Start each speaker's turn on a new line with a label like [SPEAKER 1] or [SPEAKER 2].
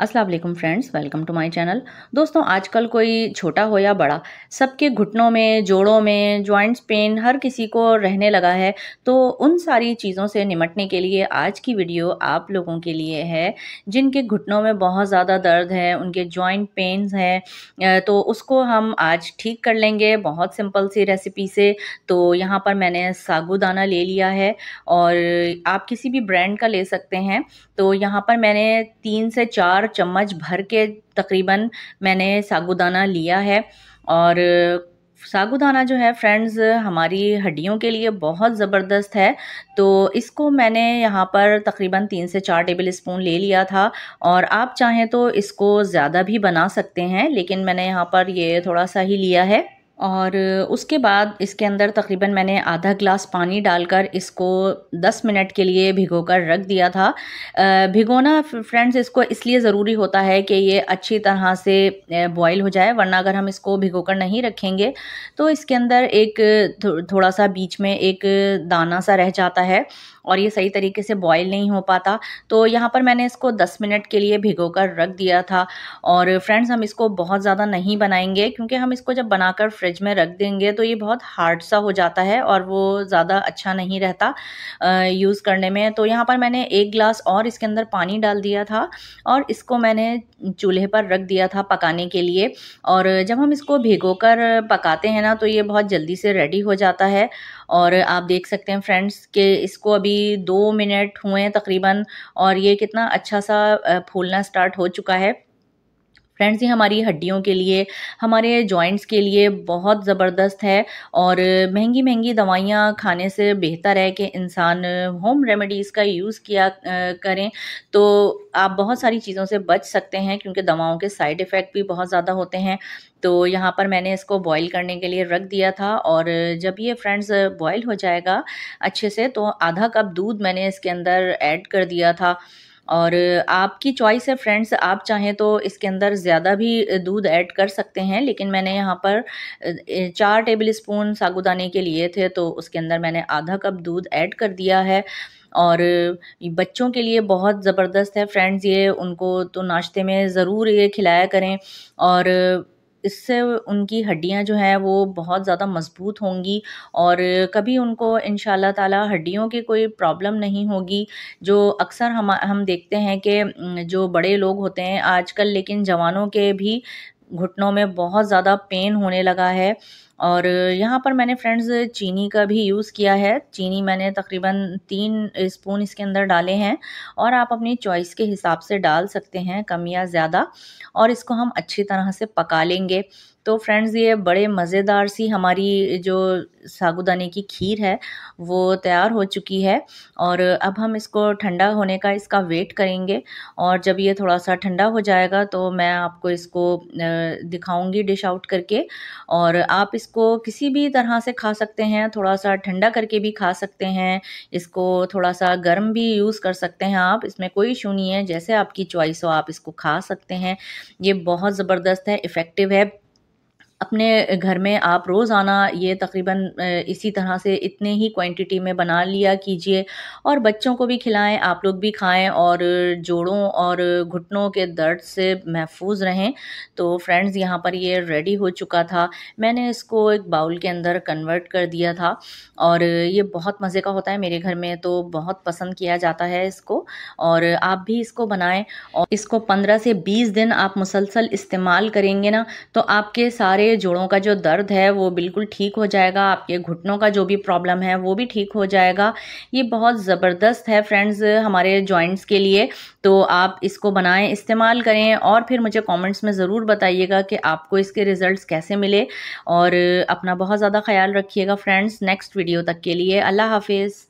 [SPEAKER 1] Aslam friends welcome to my channel दोस्तों आजकल कोई छोटा हो या बड़ा सबके घुटनों में जोड़ों में जॉइंट्स पेन हर किसी को रहने लगा है तो उन सारी चीज़ों से निमटने के लिए आज की वीडियो आप लोगों के लिए है जिनके घुटनों में बहुत ज़्यादा दर्द है उनके जॉइंट पेन्स हैं तो उसको हम आज ठीक कर लेंगे बहुत सिंपल सी रेसिपी से तो यहाँ पर मैंने सागुदाना ले लिया है और आप किसी भी ब्रांड का ले सकते हैं तो यहाँ पर मैंने तीन से चार चम्मच भर के तकरीबन मैंने सागुदाना लिया है और सागुदाना जो है फ्रेंड्स हमारी हड्डियों के लिए बहुत ज़बरदस्त है तो इसको मैंने यहाँ पर तकरीबन तीन से चार टेबल स्पून ले लिया था और आप चाहें तो इसको ज़्यादा भी बना सकते हैं लेकिन मैंने यहाँ पर ये थोड़ा सा ही लिया है और उसके बाद इसके अंदर तकरीबन मैंने आधा ग्लास पानी डालकर इसको 10 मिनट के लिए भिगो कर रख दिया था भिगोना फ्रेंड्स इसको इसलिए ज़रूरी होता है कि ये अच्छी तरह से बॉईल हो जाए वरना अगर हम इसको भिगो कर नहीं रखेंगे तो इसके अंदर एक थोड़ा सा बीच में एक दाना सा रह जाता है और ये सही तरीके से बॉयल नहीं हो पाता तो यहाँ पर मैंने इसको दस मिनट के लिए भिगो कर रख दिया था और फ्रेंड्स हम इसको बहुत ज़्यादा नहीं बनाएंगे क्योंकि हम इसको जब बनाकर फ्रिज में रख देंगे तो ये बहुत हार्ड सा हो जाता है और वो ज़्यादा अच्छा नहीं रहता यूज़ करने में तो यहाँ पर मैंने एक ग्लास और इसके अंदर पानी डाल दिया था और इसको मैंने चूल्हे पर रख दिया था पकाने के लिए और जब हम इसको भिगो कर पकाते हैं ना तो ये बहुत जल्दी से रेडी हो जाता है और आप देख सकते हैं फ्रेंड्स के इसको अभी दो मिनट हुए हैं तकरीबन और ये कितना अच्छा सा फूलना स्टार्ट हो चुका है फ्रेंड्स ये हमारी हड्डियों के लिए हमारे जॉइंट्स के लिए बहुत ज़बरदस्त है और महंगी महंगी दवाइयाँ खाने से बेहतर है कि इंसान होम रेमेडीज़ का यूज़ किया करें तो आप बहुत सारी चीज़ों से बच सकते हैं क्योंकि दवाओं के साइड इफ़ेक्ट भी बहुत ज़्यादा होते हैं तो यहाँ पर मैंने इसको बॉईल करने के लिए रख दिया था और जब ये फ्रेंड्स बॉईल हो जाएगा अच्छे से तो आधा कप दूध मैंने इसके अंदर ऐड कर दिया था और आपकी चॉइस है फ्रेंड्स आप चाहें तो इसके अंदर ज़्यादा भी दूध ऐड कर सकते हैं लेकिन मैंने यहाँ पर चार टेबल स्पून सागुदाने के लिए थे तो उसके अंदर मैंने आधा कप दूध ऐड कर दिया है और बच्चों के लिए बहुत ज़बरदस्त है फ्रेंड्स ये उनको तो नाश्ते में ज़रूर ये खिलाया करें और इससे उनकी हड्डियाँ जो हैं वो बहुत ज़्यादा मज़बूत होंगी और कभी उनको इन ताला हड्डियों की कोई प्रॉब्लम नहीं होगी जो अक्सर हम हम देखते हैं कि जो बड़े लोग होते हैं आजकल लेकिन जवानों के भी घुटनों में बहुत ज़्यादा पेन होने लगा है और यहाँ पर मैंने फ्रेंड्स चीनी का भी यूज़ किया है चीनी मैंने तकरीबन तीन स्पून इसके अंदर डाले हैं और आप अपनी चॉइस के हिसाब से डाल सकते हैं कम या ज़्यादा और इसको हम अच्छी तरह से पका लेंगे तो फ्रेंड्स ये बड़े मज़ेदार सी हमारी जो सागुदाने की खीर है वो तैयार हो चुकी है और अब हम इसको ठंडा होने का इसका वेट करेंगे और जब ये थोड़ा सा ठंडा हो जाएगा तो मैं आपको इसको दिखाऊंगी डिश आउट करके और आप इस इसको किसी भी तरह से खा सकते हैं थोड़ा सा ठंडा करके भी खा सकते हैं इसको थोड़ा सा गर्म भी यूज़ कर सकते हैं आप इसमें कोई इशू नहीं है जैसे आपकी चॉइस हो आप इसको खा सकते हैं ये बहुत ज़बरदस्त है इफ़ेक्टिव है अपने घर में आप रोज़ाना ये तकरीबन इसी तरह से इतने ही क्वांटिटी में बना लिया कीजिए और बच्चों को भी खिलाएं आप लोग भी खाएं और जोड़ों और घुटनों के दर्द से महफूज रहें तो फ्रेंड्स यहाँ पर ये रेडी हो चुका था मैंने इसको एक बाउल के अंदर कन्वर्ट कर दिया था और ये बहुत मज़े का होता है मेरे घर में तो बहुत पसंद किया जाता है इसको और आप भी इसको बनाएं और इसको पंद्रह से बीस दिन आप मुसलसल इस्तेमाल करेंगे ना तो आपके सारे ये जोड़ों का जो दर्द है वो बिल्कुल ठीक हो जाएगा आपके घुटनों का जो भी प्रॉब्लम है वो भी ठीक हो जाएगा ये बहुत ज़बरदस्त है फ्रेंड्स हमारे जॉइंट्स के लिए तो आप इसको बनाएं इस्तेमाल करें और फिर मुझे कमेंट्स में ज़रूर बताइएगा कि आपको इसके रिज़ल्ट कैसे मिले और अपना बहुत ज़्यादा ख्याल रखिएगा फ्रेंड्स नेक्स्ट वीडियो तक के लिए अल्लाह हाफिज़